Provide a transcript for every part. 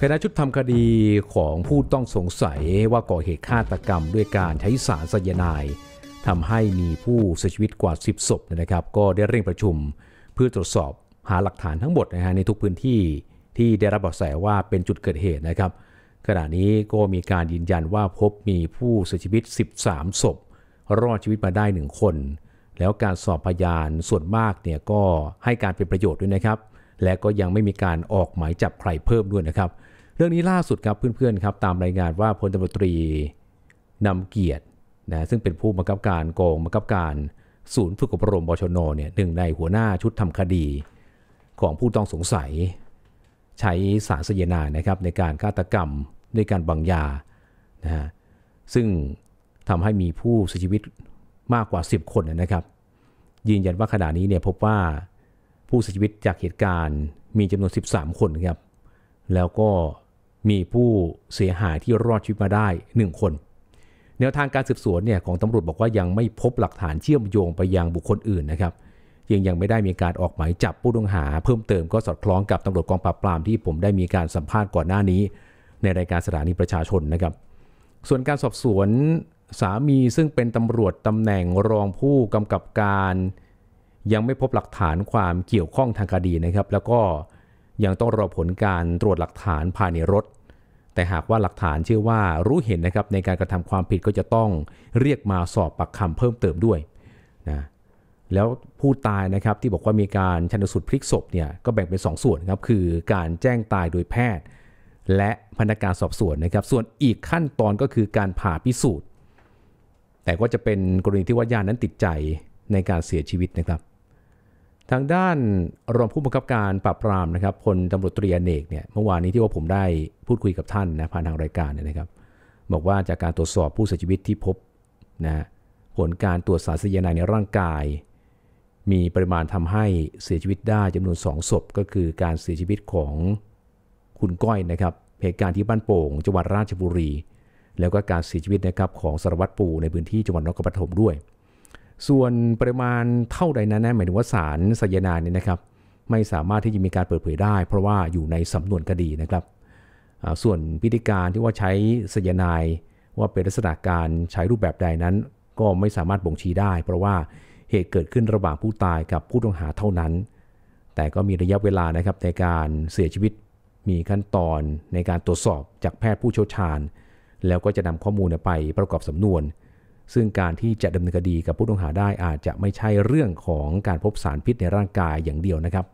คณะชุดทำคดีของผู้ต้องสงสัยว่าก่อเหตุฆาตกรรม ด้วยการใช้สารสยนายทำให้มีผู้เสียชีวิตกว่า 10ศพนะครับ ก็ได้เร่งประชุม เพื่อตรวจสอบหาหลักฐานทั้งหมดนะฮะในทุกพื้นที่ที่ได้รับเบาะแสว่าเป็นจุดเกิดเหตุนะครับ ขณะนี้ก็มีการยืนยันว่าพบมีผู้เสียชีวิต 13ศพรอดชีวิตมาได้หนึ่งคน แล้วการสอบพยานส่วนมากเนี่ยก็ให้การเป็นประโยชน์ด้วยนะครับและก็ยังไม่มีการออกหมายจับใครเพิ่มด้วยนะครับ เรื่องนี้ล่าสุดครับเพื่อนๆครับตามรายงานว่าพลตตรีนำเกียรตินะซึ่งเป็นผู้บังคับการกองบังคับการศูนย์ฝึกอบรมบชนเนี่ยหนึ่งในหัวหน้าชุดทำคดีของผู้ต้องสงสัย ใช้สารสยนานะครับในการฆาตกรรมด้วยการบังยานะฮะซึ่งทำให้มีผู้เสียชีวิตมากกว่า 10 คนนะครับยืนยันว่าขณะนี้เนี่ยพบว่าผู้เสียชีวิตจากเหตุการณ์มีจำนวน 13 คนครับ แล้วก็มีผู้เสียหายที่รอดชีวิตมาได้ 1 คน แนวทางการสืบสวนเนี่ยของตำรวจบอกว่ายังไม่พบหลักฐานเชื่อมโยงไปยังบุคคลอื่นนะครับ ยังยังไม่ได้มีการออกหมายจับผู้ต้องหา เพิ่มเติมก็สอดคล้องกับตำรวจกองปราบปรามที่ผมได้มีการสัมภาษณ์ก่อนหน้านี้ในรายการสถานีประชาชนนะครับส่วนการสอบสวนสามีซึ่งเป็นตำรวจตำแหน่งรองผู้กำกับการยังไม่พบหลักฐานความเกี่ยวข้องทางคดีนะครับ แล้วก็ยังต้องรอผลการตรวจหลักฐานภายในรถ แต่หากว่าหลักฐานเชื่อว่ารู้เห็นนะครับในการกระทำความผิดก็จะต้องเรียกมาสอบปากคำเพิ่มเติมด้วยนะ แล้วผู้ตายนะครับที่บอกว่ามีการชันสูตรพลิกศพเนี่ยก็แบ่งเป็น2สส่วนครับคือการแจ้งตายโดยแพทย์ และพนักงานสอบสวนนะครับ ส่วนอีกขั้นตอนก็คือการผ่าพิสูจน์ แต่ก็จะเป็นกรณีที่ว่าญาตินั้นติดใจในการเสียชีวิตนะครับทางด้านรองผู้บังคับการปราบปรามนะครับพลตำรวจตรีอเนกเนี่ยเมื่อวานนี้ที่ว่าผมได้พูดคุยกับท่านนะผ่านทางรายการเนี่ยนะครับ บอกว่าจากการตรวจสอบผู้เสียชีวิตที่พบนะผลการตรวจสารสยานายในร่างกาย มีปริมาณทำให้เสียชีวิตได้จำนวน2ศพ ก็คือการเสียชีวิตของคุณก้อยนะครับเหตุการณ์ที่บ้านโป่ง จังหวัดราชบุรี แล้วก็การเสียชีวิตนะครับของสารวัตรปูในพื้นที่จังหวัดนครปฐมด้วยส่วนปริมาณเท่าใดนั้น หมายถึงว่าสารสยานาเนี่ยนะครับ ไม่สามารถที่จะมีการเปิดเผยได้เพราะว่าอยู่ในสำนวนคดีนะครับส่วนพิธีการที่ว่าใช้สยานาว่าเป็นลักษณะการใช้รูปแบบใดนั้น ก็ไม่สามารถบ่งชี้ได้ เพราะว่าเหตุเกิดขึ้นระหว่างผู้ตายกับผู้ต้องหาเท่านั้น แต่ก็มีระยะเวลานะครับในการเสียชีวิตมีขั้นตอน ในการตรวจสอบจากแพทย์ผู้เชี่ยวชาญ แล้วก็จะนำข้อมูลไปประกอบสำนวนซึ่งการที่จะดำเนินคดีกับผู้ต้องหาได้อาจจะไม่ใช่เรื่องของการพบสารพิษในร่างกายอย่างเดียวนะครับ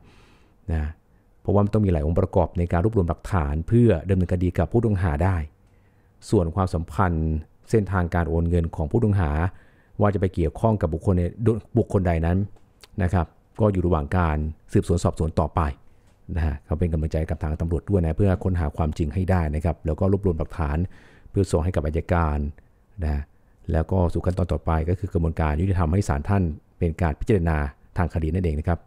นะ เพราะว่ามันต้องมีหลายองค์ประกอบ ในการรวบรวมหลักฐาน เพื่อดำเนินคดีกับผู้ต้องหาได้ ส่วนความสัมพันธ์เส้นทางการโอนเงินของผู้ต้องหา ว่าจะไปเกี่ยวข้องกับบุคคลในบุคคลใดนั้นนะครับ ก็อยู่ระหว่างการสืบสวนสอบสวนต่อไปนะฮะเขาเป็นกำลังใจกับทางตำรวจด้วยนะเพื่อค้นหาความจริงให้ได้นะครับ แล้วก็รวบรวมหลักฐานเพื่อส่งให้กับอัยการนะแล้วก็สู่ขั้นตอนต่อไปก็คือกระบวนการยุติธรรมให้ศาลท่านเป็นการพิจารณาทางคดีนั่นเองนะครับ